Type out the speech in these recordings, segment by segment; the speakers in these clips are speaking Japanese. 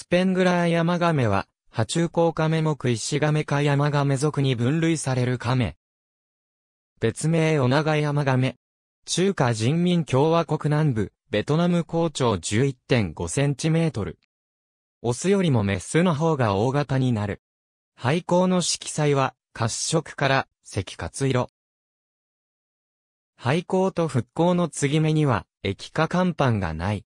スペングラーヤマガメは、爬虫甲カメ目石ガメ科ヤマガメ属に分類されるカメ。別名オナガヤマガメ。中華人民共和国南部、ベトナム高長 11.5cm。オスよりもメスの方が大型になる。廃校の色彩は、褐色から赤褐色。廃校と復興の継ぎ目には、液化乾板がない。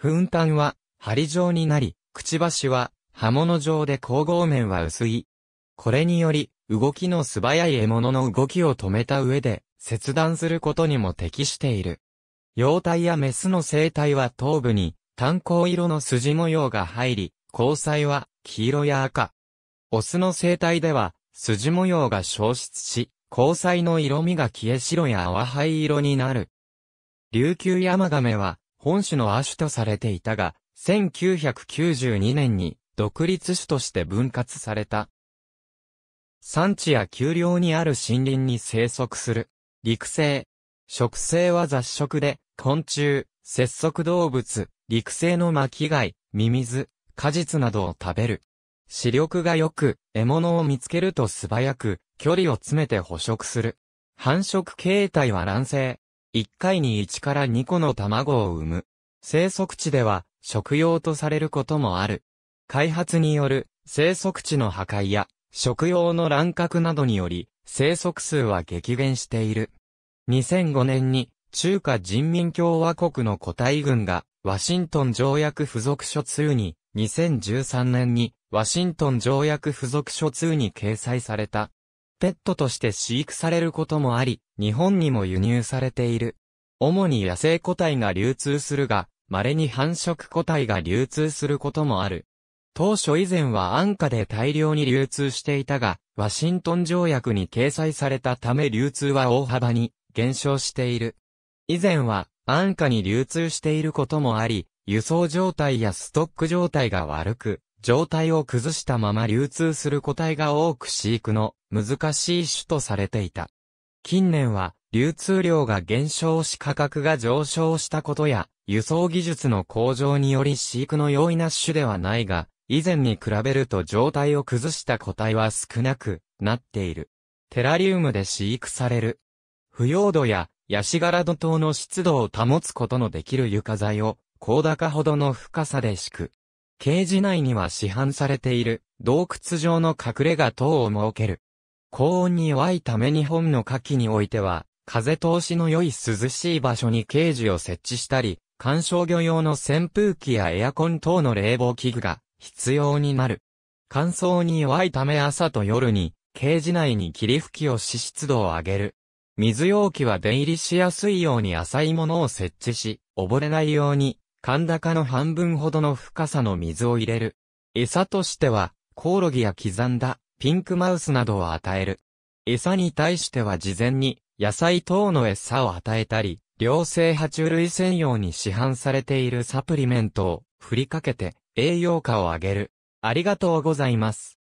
噴炭は、針状になり、くちばしは刃物状で光合面は薄い。これにより、動きの素早い獲物の動きを止めた上で、切断することにも適している。幼体やメスの生体は頭部に炭鉱色の筋模様が入り、交際は黄色や赤。オスの生体では筋模様が消失し、交際の色味が消え白や淡灰色になる。琉球ヤマガメは本種の亜種とされていたが、1992年に独立種として分割された。産地や丘陵にある森林に生息する。陸生。植生は雑食で、昆虫、節足動物、陸生の巻貝、ミミズ、果実などを食べる。視力が良く、獲物を見つけると素早く、距離を詰めて捕食する。繁殖形態は卵生。1回に1から2個の卵を産む。生息地では、食用とされることもある。開発による生息地の破壊や食用の乱獲などにより生息数は激減している。2005年に中華人民共和国の個体群がワシントン条約付属書2に2013年にワシントン条約付属書2に掲載された。ペットとして飼育されることもあり、日本にも輸入されている。主に野生個体が流通するが、稀に繁殖個体が流通することもある。当初以前は安価で大量に流通していたが、ワシントン条約に掲載されたため流通は大幅に減少している。以前は安価に流通していることもあり、輸送状態やストック状態が悪く、状態を崩したまま流通する個体が多く飼育の難しい種とされていた。近年は流通量が減少し価格が上昇したことや、輸送技術の向上により飼育の容易な種ではないが、以前に比べると状態を崩した個体は少なくなっている。テラリウムで飼育される。腐葉土やヤシガラ土等の湿度を保つことのできる床材を、高高ほどの深さで敷く。ケージ内には市販されている洞窟状の隠れ家等を設ける。高温に弱いため日本の夏季においては、風通しの良い涼しい場所にケージを設置したり、観賞魚用の扇風機やエアコン等の冷房器具が必要になる。乾燥に弱いため朝と夜に、ケージ内に霧吹きをし湿度を上げる。水容器は出入りしやすいように浅いものを設置し、溺れないように、甲高の半分ほどの深さの水を入れる。餌としては、コオロギや刻んだ、ピンクマウスなどを与える。餌に対しては事前に、野菜等の餌を与えたり、良性爬虫類専用に市販されているサプリメントを振りかけて栄養価を上げる。ありがとうございます。